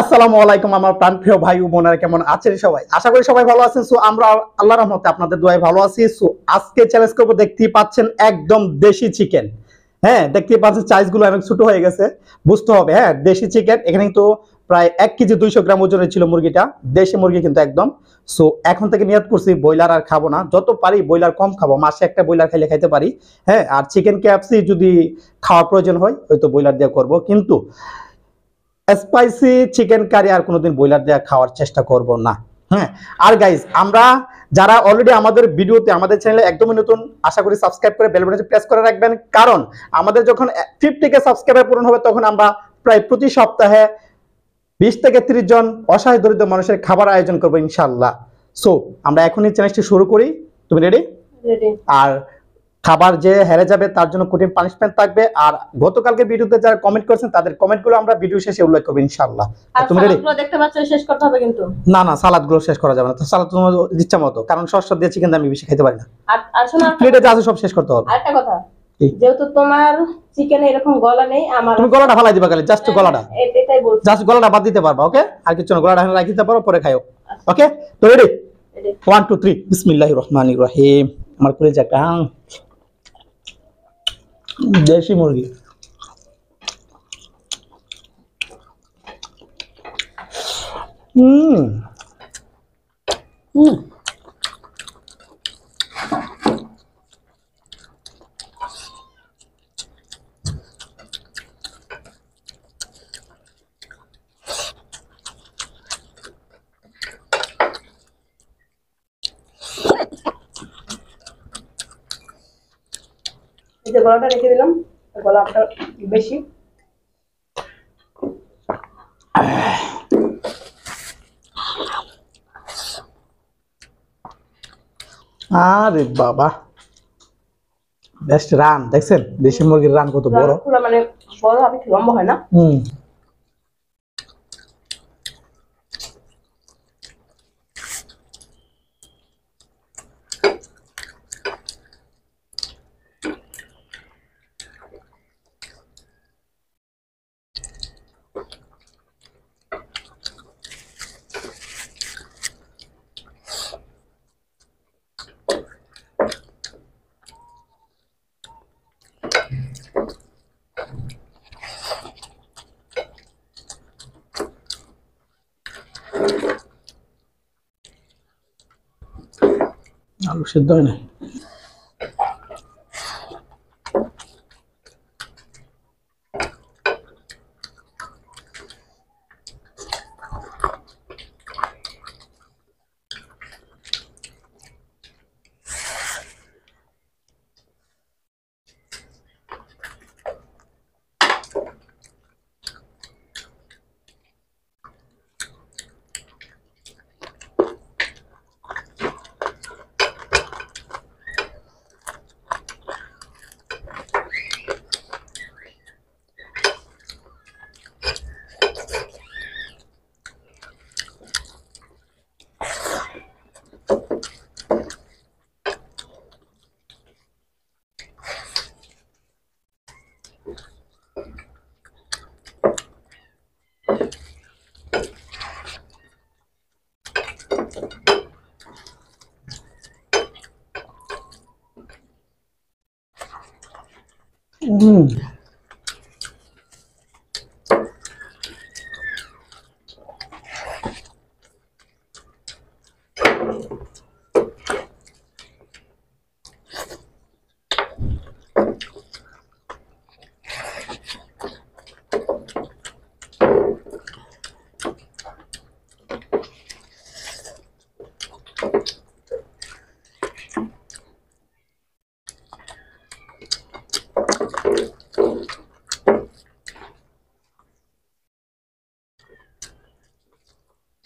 আসসালামু আলাইকুম আমার প্রাণপ্রিয় ভাই ও বোনেরা কেমন আছেন সবাই আশা করি সবাই ভালো আছেন সো আমরা আল্লাহর রহমতে আপনাদের দোয়ায় ভালো আছি সো আজকে চ্যালেঞ্জ করব দেখতেই পাচ্ছেন একদম দেশি চিকেন হ্যাঁ দেখতেই পাচ্ছেন সাইজগুলো অনেক ছোট হয়ে গেছে বুঝতে হবে হ্যাঁ দেশি চিকেন এখানে তো প্রায় এক কেজি দুইশো গ্রাম ওজনের ছিল মুরগিটা দেশি মুরগি কিন্তু একদম সো এখন থেকে নিয়াদ করছি ব্রয়লার আর খাবো না যত পারি ব্রয়লার কম খাবো মাসে একটা ব্রয়লার খাইলে খাইতে পারি হ্যাঁ আর চিকেন ক্যাপসি যদি খাওয়ার প্রয়োজন হয় হয়তো ব্রয়লার দিয়ে করব কিন্তু স্পাইসি চিকেন কারি আর কোনোদিন ব্রয়লার দেওয়া খাওয়ার চেষ্টা করব না হ্যাঁ আর গাইজ আমরা যারা অলরেডি আমাদের ভিডিওতে আমাদের চ্যানেলে একদমই নতুন আশা করি সাবস্ক্রাইব করে বেল প্রেস করে রাখবেন কারণ আমাদের যখন ফিফটিকে সাবস্ক্রাইবার পূরণ হবে তখন আমরা প্রায় প্রতি সপ্তাহে বিশ থেকে তিরিশ জন অসহায় দরিদ্র মানুষের খাবার আয়োজন করবো ইনশাল্লাহ সো আমরা এখনই চ্যানেলটি শুরু করি তুমি রেডি আর খাবার যে হেরে যাবে তার জন্য কঠিন পানিশমেন্ট থাকবে আর গতকালকে ভিডিওতে যারা কমেন্ট করেছেন তাদের কমেন্টগুলো আমরা ভিডিও শেষে উল্লেখ করব ইনশাআল্লাহ তুমি দেখতে পাচ্ছ শেষ করতে হবে কিন্তু না না গুলো শেষ করা যাবে না তো সালাদ তোমার ইচ্ছা মতো কারণ সস দিয়েছি কিন্তু আমি বেশি খেতে পারি না আর প্লেটে যা আছে সব শেষ করতে হবে একটা কথা যেহেতু তোমার চিকেনে এরকম গলা নেই আমার তুমি গলাটা ফালাই দিবা খালি জাস্ট গলাটা হ্যাঁ, এটাই বলছি জাস্ট গলাটা বাদ দিতে পারবা ওকে আর কিছু না গলাটা পারো পরে খাও ওকে আচ্ছা। তো রেডি 1 2 3 বিসমিল্লাহির রহমানির রহিম আমার देसी मुर्गी हम्म हम्म গলাটা রেখে দিলাম গলাটা বেশি আরে বাবা বেস্ট রান দেখছেন দেশি মুরগির রান কত বড় মানে বড় আমি লম্বা হয় না হুম সিদ্ধ হয় নাই 嗯。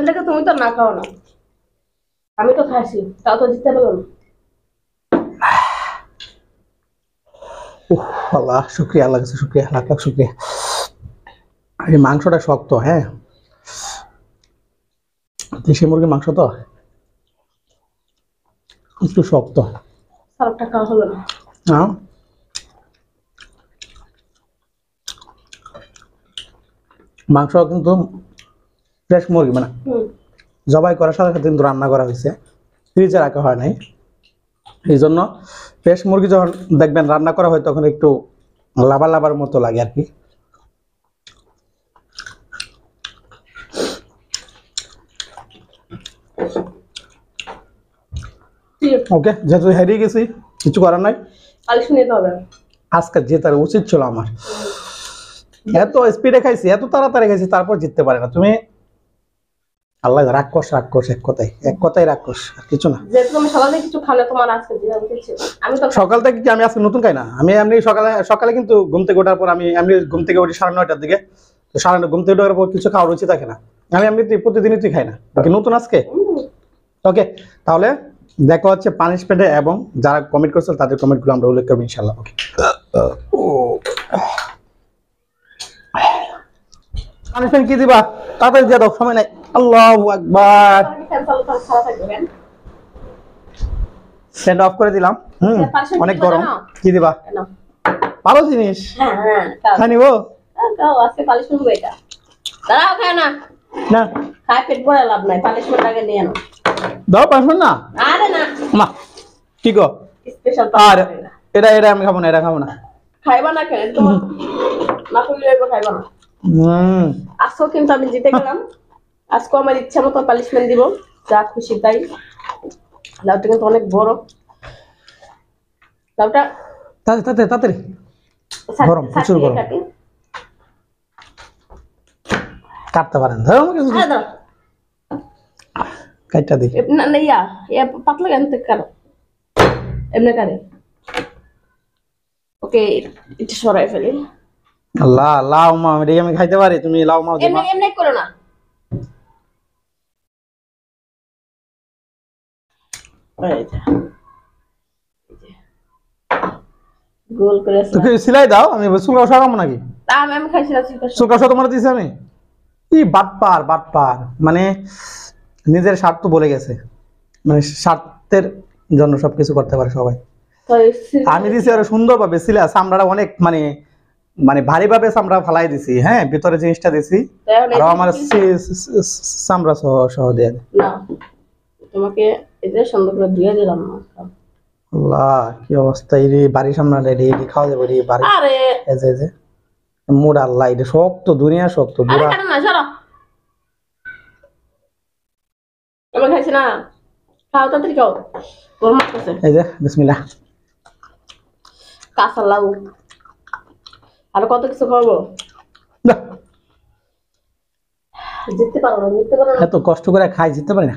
জলটাকে তুমি তো না খাও না আমি তো খাসি তাও তো দিতে পারবো না মাংসটা শক্ত হ্যাঁ দেশি মাংস তো একটু শক্ত খাওয়া হলো হ্যাঁ? মাংস কিন্তু ফ্রেশ মুরগি মানে জবাই করার সাথে সাথে কিন্তু রান্না করা হয়েছে ফ্রিজে রাখা হয় নাই এই জন্য ফ্রেশ মুরগি যখন দেখবেন রান্না করা হয় তখন একটু লাভার লাভার মতো লাগে আর কি ওকে যেহেতু হারিয়ে গেছি কিছু করার নাই আজকে জেতার উচিত ছিল আমার এত স্পিডে খাইছি এত তাড়াতাড়ি খাইছি তারপর জিততে পারে না তুমি আল্লাহ রাক্ষস রাক্ষস এক কথায় এক কথায় রাক্ষস আর কিছু না সকাল থেকে আমি আজকে নতুন খাই না আমি এমনি সকালে সকালে কিন্তু ঘুম থেকে ওঠার পর আমি এমনি ঘুম থেকে উঠি সাড়ে নয়টার দিকে তো সাড়ে ঘুম থেকে ওঠার পর কিছু খাওয়া রুচি থাকে না আমি এমনি তুই প্রতিদিনই তুই খাই না নতুন আজকে ওকে তাহলে দেখো হচ্ছে পানিশমেন্টে এবং যারা কমেন্ট করছিল তাদের কমেন্টগুলো আমরা উল্লেখ করবো ইনশাল্লাহ ওকে পানিশমেন্ট কি দিবা তাদের দিয়ে দাও সময় নাই আল্লাহ আকবার সেন্ড অফ করে দিলাম হুম আচ্ছা, অনেক গরম কি দিবা ভালো জিনিস হ্যাঁ, হ্যাঁ নিব হ্যাঁ, আজকে পালিশ করবো এটা দাঁড়াও খায় না না খায় পেট ভরে লাভ নাই পালিশমেন্ট আগে নিয়ে আনো দাও পালিশমেন্ট না আরে না মা কি গো স্পেশাল আর এটা এটা আমি খাবো না এটা খাবো না খাইবা না কেন তোমার না করলে খাইবা না হুম আসো কিন্তু আমি জিতে গেলাম আজকে আমার ইচ্ছা মতো পালিশমেন্ট দিব যা খুশি তাই লাউটা কিন্তু অনেক বড় লাউটা তাতে তাতে গরম প্রচুর গরম কাটতে পারেন ধরো কাটটা দিই না না ইয়া ইয়া পাতলা কেন কাটো এমনি কাটে ওকে এটা সরাই ফেলি লাউ মা আমি খাইতে পারি তুমি লাউ মা এমনি এমনি করো না গোল করে সেলাই দাও আমি নাকি আমি আমি তোমার আমি বাটপার বাটপার মানে নিজের স্বার্থ বলে গেছে মানে স্বার্থের জন্য সবকিছু করতে পারে সবাই আমি দিছি আর সুন্দরভাবে সিলা চামড়াটা আচ্ছা, অনেক মানে মানে ভারী ভাবে চামড়া ফালাই দিছি হ্যাঁ ভিতরে জিনিসটা দিছি আর আমার চামড়া সহ সহ দেয়া তোমাকে দিয়ে দিলাম আল্লাহ কি অবস্থা এই সামনে রে রে খাওয়া রে বাড়ি আরে মোর আল্লাহ এটা শক্ত দুনিয়া শক্ত বুড়া আরে না সরো খাইছি না খাও খাও এই যে বিসমিল্লাহ লাউ আর কত কিছু খাবো যেতে পারো না জিততে পারো এত কষ্ট করে খাই জিততে পারি না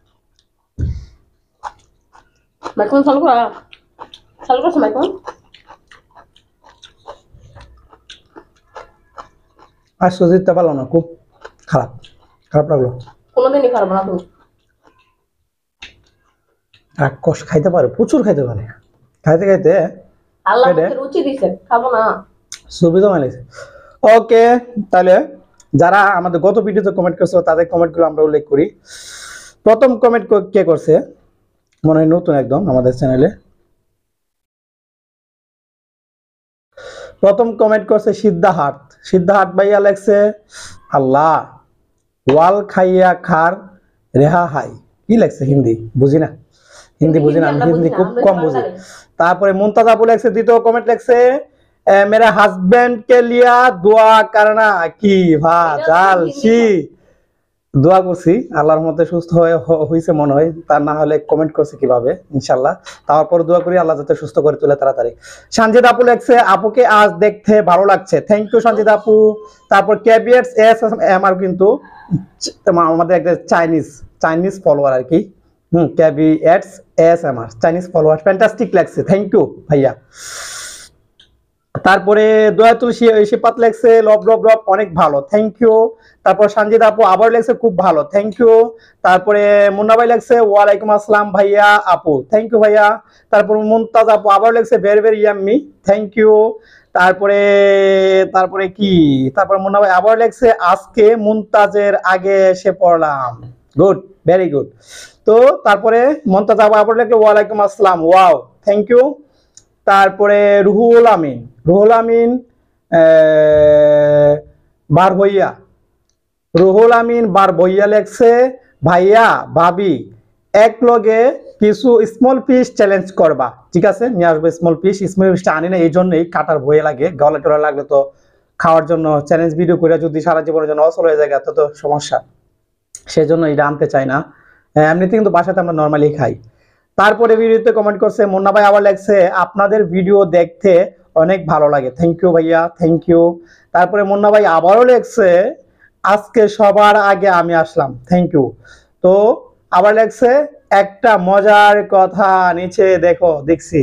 পারলো না খুব খারাপ খারাপ লাগলো কোনোদিনই খারাপ না তুমি রাক্ষস খাইতে পারে প্রচুর খাইতে পারে খাইতে খাইতে আল্লাহ রুচি দিছে খাবো না সুবিধা মানে ওকে তাহলে যারা আমাদের গত ভিডিওতে কমেন্ট করছে তাদের কমেন্টগুলো আমরা উল্লেখ করি প্রথম কমেন্ট কে করছে মনে হয় নতুন একদম আমাদের চ্যানেলে প্রথম কমেন্ট করছে সিদ্ধাহাট সিদ্ধাহাট ভাইয়া লেখছে আল্লাহ ওয়াল খাইয়া খার রেহা হাই কি লেখছে হিন্দি বুঝি না হিন্দি বুঝি না আমি হিন্দি খুব কম বুঝি তারপরে মুমতাজ বলে লেখছে দ্বিতীয় কমেন্ট লেখছে মেরা হাজবেন্ড কে লিয়া দোয়া কারণা কি ভা জাল জালসি দোয়া করছি আল্লাহর মধ্যে সুস্থ হয়ে হয়েছে মনে হয় তার না হলে কমেন্ট করছে কিভাবে ইনশাল্লাহ তারপর দোয়া করি আল্লাহ যাতে সুস্থ করে তুলে তাড়াতাড়ি সঞ্জিত আপু লেখছে আপুকে আজ দেখতে ভালো লাগছে থ্যাংক ইউ সঞ্জিত আপু তারপর ক্যাবিয়ার্স এস এম আর কিন্তু আমাদের একটা চাইনিজ চাইনিজ ফলোয়ার আর কি হুম ক্যাবি এস এম আর চাইনিজ ফলোয়ার ফ্যান্টাস্টিক লাগছে থ্যাংক ইউ ভাইয়া তারপরে দয়াতুল সে পাত লেখছে লব লব লব অনেক ভালো থ্যাংক ইউ তারপর সঞ্জিত আপু আবার লেগছে খুব ভালো থ্যাংক ইউ তারপরে মুন্না ভাই লেগছে ওয়ালাইকুম আসসালাম ভাইয়া আপু থ্যাংক ইউ ভাইয়া তারপর মুমতাজ আপু আবার লেগছে very very yummy thank you তারপরে তারপরে কি তারপর মুন্না ভাই আবার লেগছে আজকে মুমতাজের আগে এসে পড়লাম গুড ভেরি গুড তো তারপরে মুমতাজ আপু আবার লেখলো ওয়ালাইকুম আসসালাম ওয়াও থ্যাংক ইউ তারপরে রুহুল আমিন রুহুল আমিন বার ভইয়া রুহুল আমিন বার ভইয়া লেখছে ভাইয়া ভাবি এক লগে কিছু স্মল পিস চ্যালেঞ্জ করবা ঠিক আছে নিয়ে আসবো স্মল পিস স্মল পিসটা আনি না এই জন্যই কাটার ভয়ে লাগে গলা টলা লাগলে তো খাওয়ার জন্য চ্যালেঞ্জ ভিডিও করে যদি সারা জীবনের জন্য অসল হয়ে যায় এত তো সমস্যা সেজন্য এটা আনতে চাই না এমনিতে কিন্তু বাসাতে আমরা নর্মালি খাই তারপরে ভিডিওতে কমেন্ট করছে মুন্না ভাই আবার লেখছে আপনাদের ভিডিও দেখতে অনেক ভালো লাগে থ্যাংক ইউ ভাইয়া থ্যাংক ইউ তারপরে মুন্না ভাই আবারও লেখছে আজকে সবার আগে আমি আসলাম থ্যাংক ইউ তো আবার লেখছে একটা মজার কথা নিচে দেখো দেখছি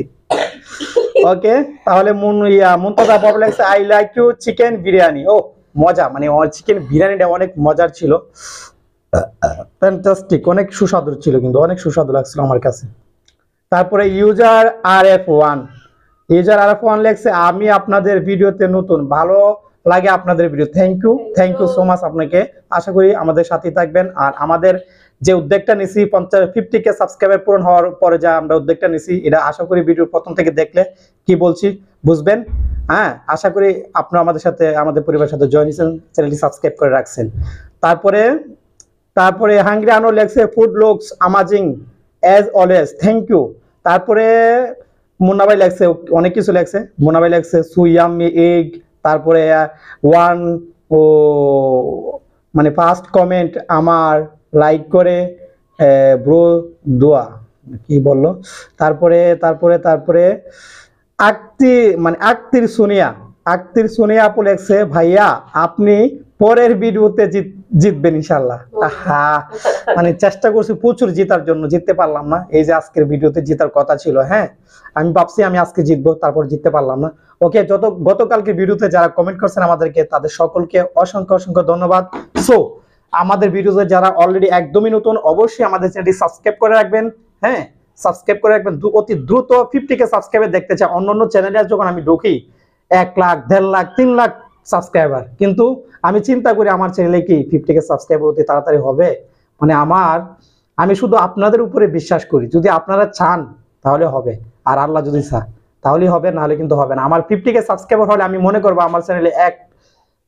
ওকে তাহলে মুন ইয়া মুন্তাজা বাবু লেখছে I like you chicken biryani ও মজা মানে চিকেন বিরিয়ানিটা অনেক মজার ছিল ফ্যান্টাস্টিক অনেক সুস্বাদু ছিল কিন্তু অনেক সুস্বাদু লাগছিল আমার কাছে তারপরে user R F one user R F one লেখছে আমি আপনাদের ভিডিওতে নতুন ভালো লাগে আপনাদের ভিডিও thank you thank you so much আপনাকে আশা করি আমাদের সাথেই থাকবেন আর আমাদের যে উদ্যোগটা নিছি পঞ্চাশ ফিফটি কে সাবস্ক্রাইবার পূরণ হওয়ার পরে যা আমরা উদ্যোগটা নিছি এটা আশা করি ভিডিও প্রথম থেকে দেখলে কি বলছি বুঝবেন হ্যাঁ আশা করি আপনারা আমাদের সাথে আমাদের পরিবারের সাথে জয়েন হয়েছেন চ্যানেলটি সাবস্ক্রাইব করে রাখছেন তারপরে তারপরে হাঙ্গরি আনো লেখছে food looks amazing as always thank you তারপরে মুন্নাবাই লেখছে অনেক কিছু লেখছে মুন্নাবাই লেখছে সুইয়াম এগ তারপরে ওয়ান ও মানে ফার্স্ট কমেন্ট আমার লাইক করে ব্রো দোয়া কি বললো তারপরে তারপরে তারপরে আক্তি মানে আক্তির সোনিয়া আক্তির সোনিয়া আপু ভাইয়া আপনি পরের ভিডিওতে জিতবেন ইনশাল্লাহ হ্যাঁ মানে চেষ্টা করছি প্রচুর জিতার জন্য জিততে পারলাম না এই যে আজকের ভিডিওতে জিতার কথা ছিল হ্যাঁ আমি ভাবছি আমি আজকে জিতবো তারপর জিততে পারলাম না ওকে যত গতকালকে ভিডিওতে যারা কমেন্ট করছেন আমাদেরকে তাদের সকলকে অসংখ্য অসংখ্য ধন্যবাদ সো আমাদের ভিডিওতে যারা অলরেডি একদমই নতুন অবশ্যই আমাদের চ্যানেলটি সাবস্ক্রাইব করে রাখবেন হ্যাঁ সাবস্ক্রাইব করে রাখবেন অতি দ্রুত ফিফটিকে সাবস্ক্রাইবে দেখতে চাই অন্য অন্য চ্যানেলে যখন আমি ঢুকি এক লাখ দেড় লাখ তিন লাখ সাবস্ক্রাইবার কিন্তু আমি চিন্তা করি আমার চ্যানেলে কি ফিফটিকে সাবস্ক্রাইবার অতি তাড়াতাড়ি হবে মানে আমার আমি শুধু আপনাদের উপরে বিশ্বাস করি যদি আপনারা চান তাহলে হবে আর আল্লাহ যদি চান তাহলে হবে নাহলে কিন্তু হবে না আমার ফিফটিকে সাবস্ক্রাইবার হলে আমি মনে করবো আমার চ্যানেলে এক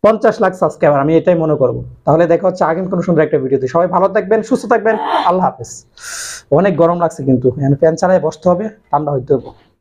পঞ্চাশ লাখ সাবস্ক্রাইবার আমি এটাই মনে করব তাহলে দেখা হচ্ছে আগে কোনো সুন্দর একটা ভিডিওতে সবাই ভালো থাকবেন সুস্থ থাকবেন আল্লাহ হাফেজ অনেক গরম লাগছে কিন্তু ফ্যান ছাড়াই বসতে হবে ঠান্ডা হইতে হবে